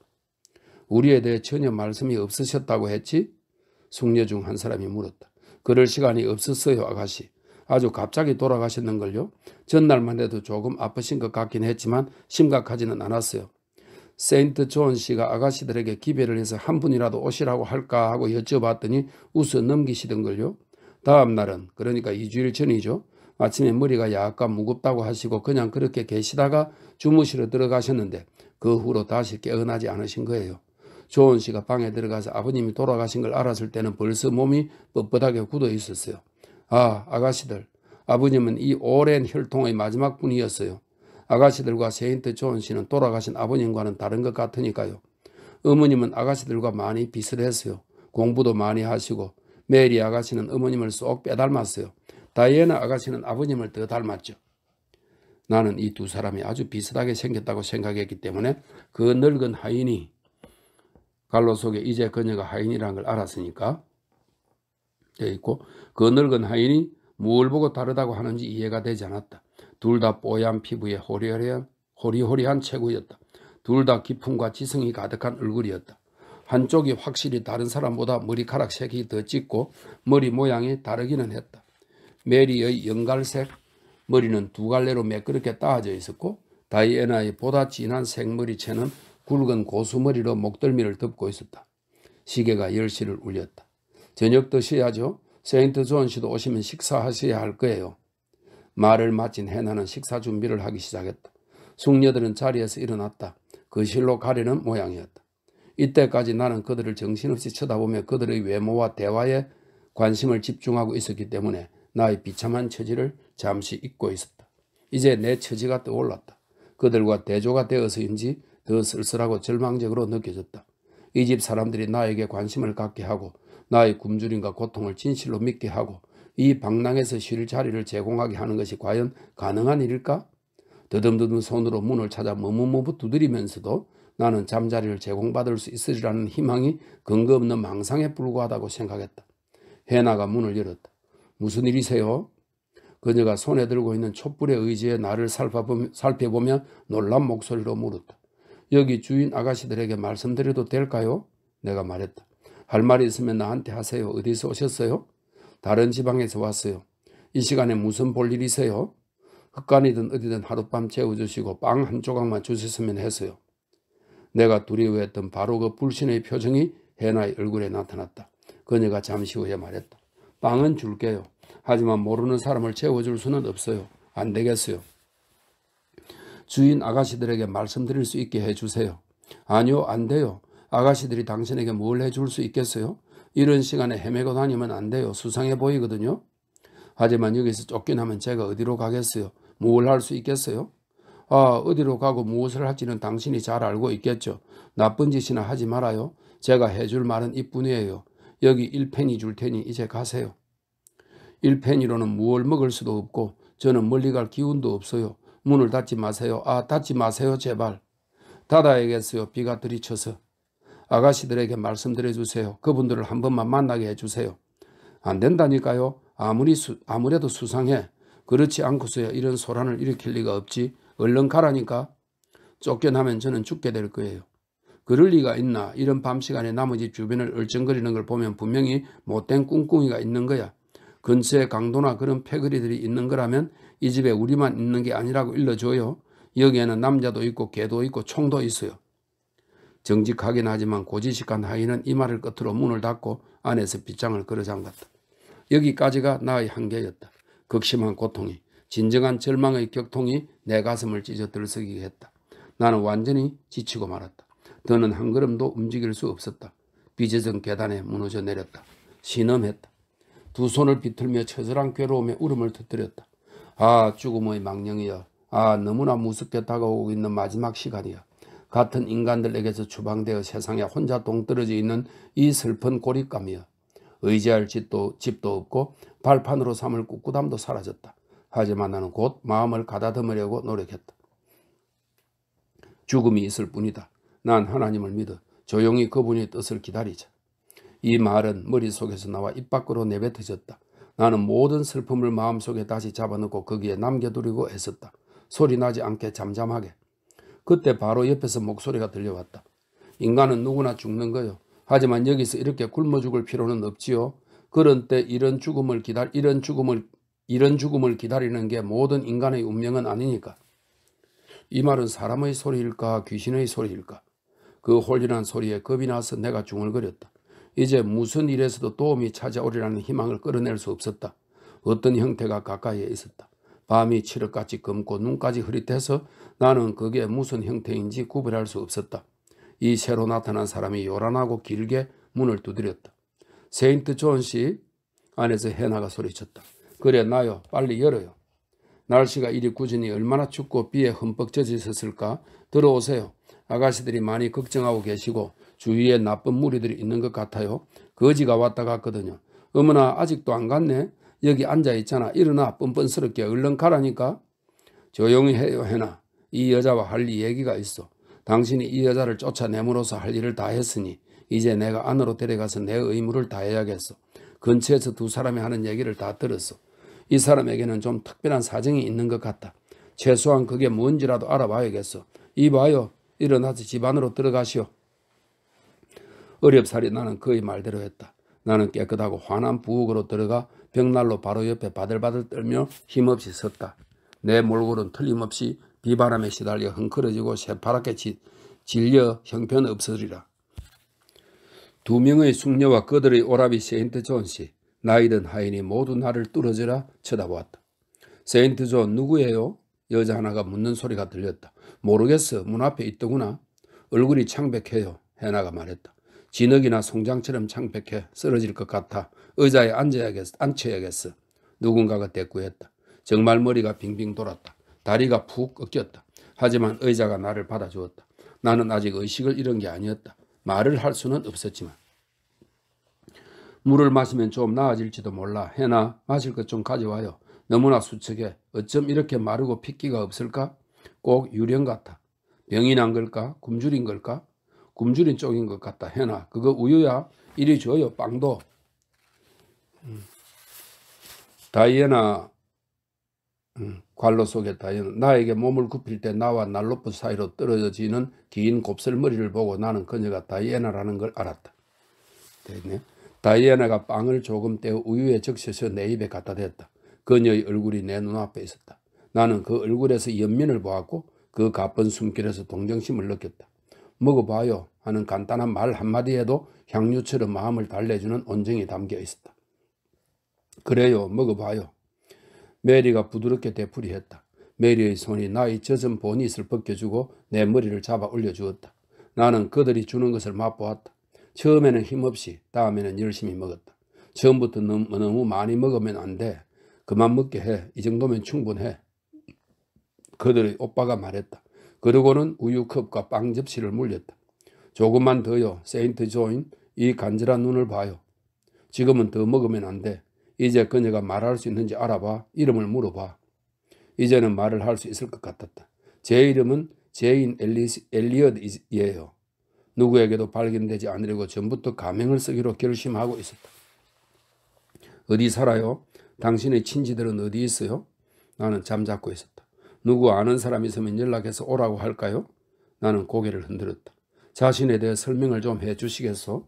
우리에 대해 전혀 말씀이 없으셨다고 했지? 숙녀 중 한 사람이 물었다. 그럴 시간이 없었어요, 아가씨. 아주 갑자기 돌아가셨는걸요. 전날만 해도 조금 아프신 것 같긴 했지만 심각하지는 않았어요. 세인트 존 씨가 아가씨들에게 기별을 해서 한 분이라도 오시라고 할까 하고 여쭤봤더니 웃어 넘기시던걸요. 다음 날은 그러니까 2주일 전이죠. 아침에 머리가 약간 무겁다고 하시고 그냥 그렇게 계시다가 주무시러 들어가셨는데 그 후로 다시 깨어나지 않으신 거예요. 조은 씨가 방에 들어가서 아버님이 돌아가신 걸 알았을 때는 벌써 몸이 뻣뻣하게 굳어 있었어요. 아 아가씨들 아버님은 이 오랜 혈통의 마지막 분이었어요. 아가씨들과 세인트 조은 씨는 돌아가신 아버님과는 다른 것 같으니까요. 어머님은 아가씨들과 많이 비슷했어요. 공부도 많이 하시고 메리 아가씨는 어머님을 쏙 빼닮았어요. 다이애나 아가씨는 아버님을 더 닮았죠. 나는 이 두 사람이 아주 비슷하게 생겼다고 생각했기 때문에 그 늙은 하인이 갈로 속에 이제 그녀가 하인이라는 걸 알았으니까 되어 있고 그 늙은 하인이 뭘 보고 다르다고 하는지 이해가 되지 않았다. 둘다 뽀얀 피부에 호리호리한, 호리호리한 체구였다. 둘 다 기품과 지성이 가득한 얼굴이었다. 한쪽이 확실히 다른 사람보다 머리카락 색이 더 짙고 머리 모양이 다르기는 했다. 메리의 연갈색 머리는 두 갈래로 매끄럽게 따져 있었고 다이애나의 보다 진한 생머리채는 굵은 고수머리로 목덜미를 덮고 있었다. 시계가 10시를 울렸다. 저녁 드셔야죠. 세인트 존 씨도 오시면 식사하셔야 할 거예요. 말을 마친 해나는 식사 준비를 하기 시작했다. 숙녀들은 자리에서 일어났다. 거실로 그 가리는 모양이었다. 이때까지 나는 그들을 정신없이 쳐다보며 그들의 외모와 대화에 관심을 집중하고 있었기 때문에 나의 비참한 처지를 잠시 잊고 있었다. 이제 내 처지가 떠올랐다. 그들과 대조가 되어서인지 더 쓸쓸하고 절망적으로 느껴졌다. 이 집 사람들이 나에게 관심을 갖게 하고 나의 굶주림과 고통을 진실로 믿게 하고 이 방랑에서 쉴 자리를 제공하게 하는 것이 과연 가능한 일일까? 더듬더듬 손으로 문을 찾아 머뭇머뭇 두드리면서도 나는 잠자리를 제공받을 수 있으리라는 희망이 근거 없는 망상에 불과하다고 생각했다. 해나가 문을 열었다. 무슨 일이세요? 그녀가 손에 들고 있는 촛불의 의지에 나를 살펴보며 놀란 목소리로 물었다. 여기 주인 아가씨들에게 말씀드려도 될까요? 내가 말했다. 할 말이 있으면 나한테 하세요. 어디서 오셨어요? 다른 지방에서 왔어요. 이 시간에 무슨 볼일 이세요? 흑간이든 어디든 하룻밤 재워주시고 빵 한 조각만 주셨으면 했어요. 내가 두려워했던 바로 그 불신의 표정이 해나의 얼굴에 나타났다. 그녀가 잠시 후에 말했다. 빵은 줄게요. 하지만 모르는 사람을 채워줄 수는 없어요. 안 되겠어요. 주인 아가씨들에게 말씀드릴 수 있게 해주세요. 아니요 안 돼요. 아가씨들이 당신에게 뭘 해줄 수 있겠어요? 이런 시간에 헤매고 다니면 안 돼요. 수상해 보이거든요. 하지만 여기서 쫓겨나면 제가 어디로 가겠어요? 뭘 할 수 있겠어요? 아, 어디로 가고 무엇을 할지는 당신이 잘 알고 있겠죠. 나쁜 짓이나 하지 말아요. 제가 해줄 말은 이뿐이에요. 여기 일펜이줄 테니 이제 가세요. 일펜이로는 무얼 먹을 수도 없고 저는 멀리 갈 기운도 없어요. 문을 닫지 마세요. 아, 닫지 마세요. 제발. 닫아야겠어요. 비가 들이쳐서. 아가씨들에게 말씀드려 주세요. 그분들을 한 번만 만나게 해 주세요. 안 된다니까요. 아무리 수, 아무래도 수상해. 그렇지 않고서야 이런 소란을 일으킬 리가 없지. 얼른 가라니까. 쫓겨나면 저는 죽게 될 거예요. 그럴 리가 있나 이런 밤시간에 나머지 주변을 얼쩡거리는 걸 보면 분명히 못된 꿍꿍이가 있는 거야. 근처에 강도나 그런 패거리들이 있는 거라면 이 집에 우리만 있는 게 아니라고 일러줘요. 여기에는 남자도 있고 개도 있고 총도 있어요. 정직하긴 하지만 고지식한 하인은 이 말을 끝으로 문을 닫고 안에서 빗장을 걸어 잠갔다. 여기까지가 나의 한계였다. 극심한 고통이 진정한 절망의 격통이 내 가슴을 찢어 들썩이게 했다. 나는 완전히 지치고 말았다. 더는 한 걸음도 움직일 수 없었다. 비재정 계단에 무너져 내렸다. 신음했다. 두 손을 비틀며 처절한 괴로움에 울음을 터뜨렸다. 아 죽음의 망령이여. 아 너무나 무섭게 다가오고 있는 마지막 시간이여 같은 인간들에게서 추방되어 세상에 혼자 동떨어져 있는 이 슬픈 고립감이여 의지할 집도, 집도 없고 발판으로 삼을 꿋꿋함도 사라졌다. 하지만 나는 곧 마음을 가다듬으려고 노력했다. 죽음이 있을 뿐이다. 난 하나님을 믿어 조용히 그분의 뜻을 기다리자. 이 말은 머릿속에서 나와 입 밖으로 내뱉어졌다. 나는 모든 슬픔을 마음속에 다시 잡아넣고 거기에 남겨두려고 애썼다. 소리나지 않게 잠잠하게 그때 바로 옆에서 목소리가 들려왔다. 인간은 누구나 죽는 거요. 하지만 여기서 이렇게 굶어 죽을 필요는 없지요. 그런 때 이런 죽음을 기다 이런 죽음을 이런 죽음을 기다리는 게 모든 인간의 운명은 아니니까. 이 말은 사람의 소리일까 귀신의 소리일까? 그 홀리란 소리에 겁이 나서 내가 중얼거렸다. 이제 무슨 일에서도 도움이 찾아오리라는 희망을 끌어낼 수 없었다. 어떤 형태가 가까이에 있었다. 밤이 칠흑같이 검고 눈까지 흐릿해서 나는 그게 무슨 형태인지 구별할 수 없었다. 이 새로 나타난 사람이 요란하고 길게 문을 두드렸다. 세인트 존씨 안에서 해나가 소리쳤다. 그래 나요 빨리 열어요. 날씨가 이리 꾸준히 얼마나 춥고 비에 흠뻑 젖어 있었을까 들어오세요. 아가씨들이 많이 걱정하고 계시고 주위에 나쁜 무리들이 있는 것 같아요. 거지가 왔다 갔거든요. 어머나 아직도 안 갔네. 여기 앉아 있잖아. 일어나 뻔뻔스럽게 얼른 가라니까. 조용히 해요 해나. 이 여자와 할 얘기가 있어. 당신이 이 여자를 쫓아내므로써 할 일을 다 했으니 이제 내가 안으로 데려가서 내 의무를 다해야겠어. 근처에서 두 사람이 하는 얘기를 다 들었어. 이 사람에게는 좀 특별한 사정이 있는 것 같다. 최소한 그게 뭔지라도 알아봐야겠어. 이봐요. 일어나서 집 안으로 들어가시오. 어렵사리 나는 그의 말대로 했다. 나는 깨끗하고 환한 부엌으로 들어가 벽난로 바로 옆에 바들바들 떨며 힘없이 섰다. 내 몰골은 틀림없이 비바람에 시달려 헝클어지고 새파랗게 지, 질려 형편없으리라. 두 명의 숙녀와 그들의 오라비 세인트 존씨 나이든 하인이 모두 나를 뚫어져라 쳐다보았다. 세인트 존 누구예요? 여자 하나가 묻는 소리가 들렸다. 모르겠어. 문 앞에 있더구나. 얼굴이 창백해요. 해나가 말했다. 진흙이나 송장처럼 창백해 쓰러질 것 같아 의자에 앉아야겠, 앉혀야겠어. 누군가가 대꾸했다. 정말 머리가 빙빙 돌았다. 다리가 푹 꺾였다. 하지만 의자가 나를 받아주었다. 나는 아직 의식을 잃은 게 아니었다. 말을 할 수는 없었지만. 물을 마시면 좀 나아질지도 몰라. 해나 마실 것 좀 가져와요. 너무나 수척해. 어쩜 이렇게 마르고 핏기가 없을까? 꼭 유령 같아. 병이 난 걸까? 굶주린 걸까? 굶주린 쪽인 것 같다. 해나 그거 우유야. 이리 줘요. 빵도. 음. 다이애나 관로 속에 다이는 나에게 몸을 굽힐 때 나와 날로프 사이로 떨어지는 긴 곱슬머리를 보고 나는 그녀가 다이애나라는 걸 알았다. 됐네. 다이애나가 빵을 조금 떼어 우유에 적셔서 내 입에 갖다 댔다. 그녀의 얼굴이 내 눈앞에 있었다. 나는 그 얼굴에서 연민을 보았고 그 가쁜 숨길에서 동정심을 느꼈다. 먹어봐요 하는 간단한 말 한마디에도 향유처럼 마음을 달래주는 온정이 담겨 있었다. 그래요 먹어봐요 메리가 부드럽게 되풀이했다. 메리의 손이 나의 젖은 보닛을 벗겨주고 내 머리를 잡아 올려주었다. 나는 그들이 주는 것을 맛보았다. 처음에는 힘없이 다음에는 열심히 먹었다. 처음부터 너무, 너무 많이 먹으면 안 돼. 그만 먹게 해. 이 정도면 충분해. 그들의 오빠가 말했다. 그러고는 우유컵과 빵 접시를 물렸다. 조금만 더요. 세인트 조인 이 간절한 눈을 봐요. 지금은 더 먹으면 안 돼. 이제 그녀가 말할 수 있는지 알아봐. 이름을 물어봐. 이제는 말을 할 수 있을 것 같았다. 제 이름은 제인 엘리엇이에요. 누구에게도 발견되지 않으려고 전부터 가명을 쓰기로 결심하고 있었다. 어디 살아요? 당신의 친지들은 어디 있어요? 나는 잠자코 있었다. 누구 아는 사람 있으면 연락해서 오라고 할까요? 나는 고개를 흔들었다. 자신에 대해 설명을 좀 해주시겠소?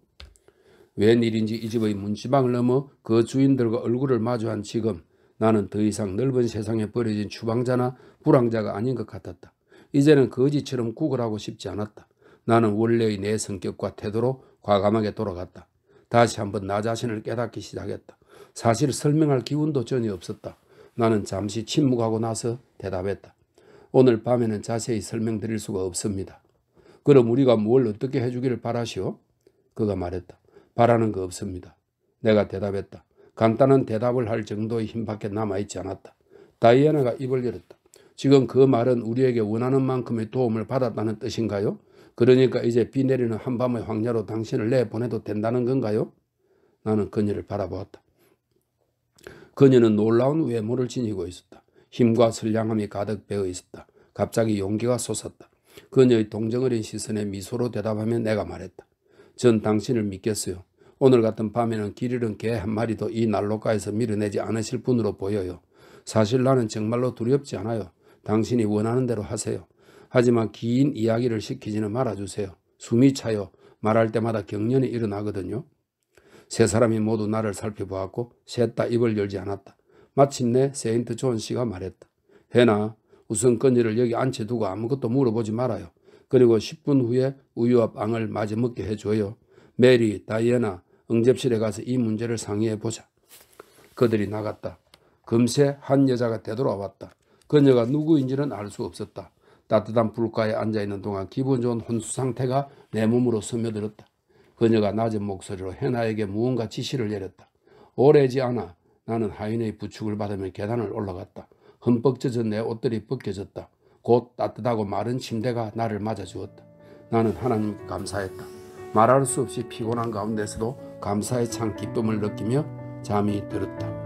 웬일인지 이 집의 문지방을 넘어 그 주인들과 얼굴을 마주한 지금 나는 더 이상 넓은 세상에 버려진 추방자나 불황자가 아닌 것 같았다. 이제는 거지처럼 구걸하고 싶지 않았다. 나는 원래의 내 성격과 태도로 과감하게 돌아갔다. 다시 한번 나 자신을 깨닫기 시작했다. 사실 설명할 기운도 전혀 없었다. 나는 잠시 침묵하고 나서 대답했다. 오늘 밤에는 자세히 설명드릴 수가 없습니다. 그럼 우리가 뭘 어떻게 해주기를 바라시오? 그가 말했다. 바라는 거 없습니다. 내가 대답했다. 간단한 대답을 할 정도의 힘밖에 남아있지 않았다. 다이애나가 입을 열었다. 지금 그 말은 우리에게 원하는 만큼의 도움을 받았다는 뜻인가요? 그러니까 이제 비 내리는 한밤의 황야로 당신을 내보내도 된다는 건가요? 나는 그녀를 바라보았다. 그녀는 놀라운 외모를 지니고 있었다. 힘과 선량함이 가득 배어 있었다. 갑자기 용기가 솟았다. 그녀의 동정어린 시선에 미소로 대답하며 내가 말했다. 전 당신을 믿겠어요. 오늘 같은 밤에는 길 잃은 개 한 마리도 이 난로가에서 밀어내지 않으실 분으로 보여요. 사실 나는 정말로 두렵지 않아요. 당신이 원하는 대로 하세요. 하지만 긴 이야기를 시키지는 말아주세요. 숨이 차요. 말할 때마다 경련이 일어나거든요. 세 사람이 모두 나를 살펴보았고 셋 다 입을 열지 않았다. 마침내 세인트 존 씨가 말했다. 해나 우선권위를 여기 앉혀두고 아무것도 물어보지 말아요. 그리고 10분 후에 우유와 빵을 마저 먹게 해줘요. 메리, 다이애나, 응접실에 가서 이 문제를 상의해 보자. 그들이 나갔다. 금세 한 여자가 되돌아 왔다. 그녀가 누구인지는 알 수 없었다. 따뜻한 불가에 앉아있는 동안 기분 좋은 혼수 상태가 내 몸으로 스며들었다. 그녀가 낮은 목소리로 해나에게 무언가 지시를 내렸다. 오래지 않아 나는 하인의 부축을 받으며 계단을 올라갔다. 흠뻑 젖은 내 옷들이 벗겨졌다. 곧 따뜻하고 마른 침대가 나를 맞아주었다. 나는 하나님 감사했다. 말할 수 없이 피곤한 가운데서도 감사의 참 기쁨을 느끼며 잠이 들었다.